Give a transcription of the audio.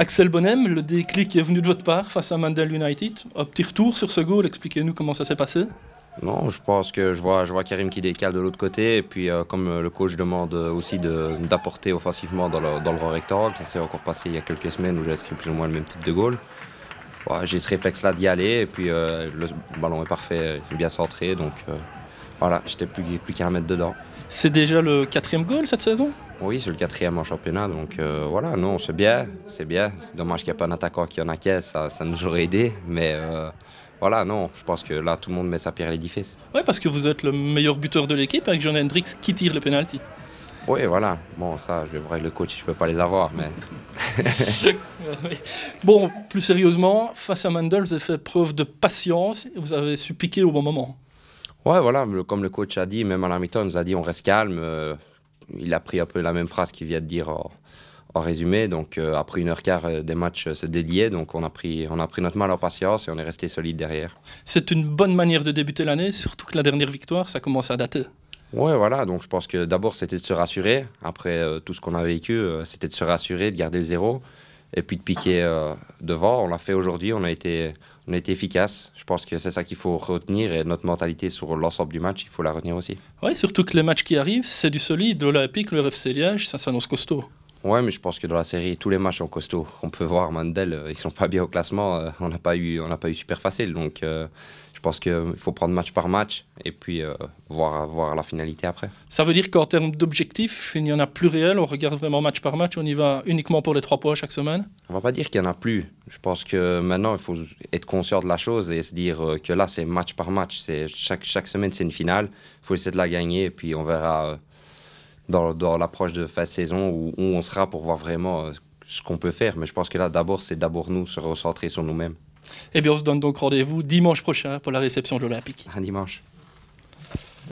Axel Bonhem, le déclic est venu de votre part face à Mandel United. Un petit retour sur ce goal, expliquez-nous comment ça s'est passé. Non, je pense que je vois, je vois Karim qui décale de l'autre côté. Et puis, euh, comme le coach demande aussi d'apporter offensivement dans le, rectangle, ça s'est encore passé il y a quelques semaines où j'ai inscrit plus ou moins le même type de goal. j'ai ce réflexe-là d'y aller. Et puis, euh, le ballon est parfait, il est bien centré. Donc, euh, voilà, j'étais plus, plus qu'à un mètre dedans. C'est déjà le quatrième goal cette saison Oui, c'est le quatrième en championnat. Donc euh, voilà, non, c'est bien. C'est bien. dommage qu'il n'y ait pas un attaquant qui en acquiesce. Ça, ça nous aurait aidé. Mais euh, voilà, non, je pense que là, tout le monde met sa pierre à l'édifice. Oui, parce que vous êtes le meilleur buteur de l'équipe avec John Hendricks qui tire le penalty. Oui, voilà. Bon, ça, je voudrais le coach, je ne peux pas les avoir, mais... bon, plus sérieusement, face à Mandels, vous fait preuve de patience et vous avez su piquer au bon moment. Ouais, voilà, comme le coach a dit, même à la mi il nous a dit on reste calme. Euh, il a pris un peu la même phrase qu'il vient de dire en, résumé. Donc, euh, après une heure quart, euh, des matchs se déliaient. Donc, on a, pris, on a pris notre mal en patience et on est resté solide derrière. C'est une bonne manière de débuter l'année, surtout que la dernière victoire, ça commence à dater. Oui, voilà. Donc, je pense que d'abord, c'était de se rassurer. Après tout ce qu'on a vécu, c'était de se rassurer, de garder le zéro et puis de piquer euh, devant. On l'a fait aujourd'hui, on a été, on été efficace. Je pense que c'est ça qu'il faut retenir et notre mentalité sur l'ensemble du match, il faut la retenir aussi. Oui, surtout que les matchs qui arrivent, c'est du solide. L'Olympique, le RFC Liège, ça s'annonce costaud. Oui, mais je pense que dans la série, tous les matchs sont costauds. On peut voir Mandel, euh, ils sont pas bien au classement. Euh, on n'a pas eu, on n'a pas eu super facile. Donc, je pense qu'il euh, faut prendre match par match et puis euh, voir, voir la finalité après. Ça veut dire qu'en termes d'objectifs, il n'y en a plus réel, on regarde vraiment match par match, on y va uniquement pour les trois points chaque semaine On ne va pas dire qu'il n'y en a plus. Je pense que maintenant, il faut être conscient de la chose et se dire euh, que là, c'est match par match. Chaque, chaque semaine, c'est une finale. Il faut essayer de la gagner et puis on verra dans, l'approche de fin de saison où on sera pour voir vraiment ce qu'on peut faire. Mais je pense que là, d'abord, c'est d'abord nous, se recentrer sur nous-mêmes. Eh bien, on se donne donc rendez-vous dimanche prochain pour la réception de l'Olympique. Un dimanche.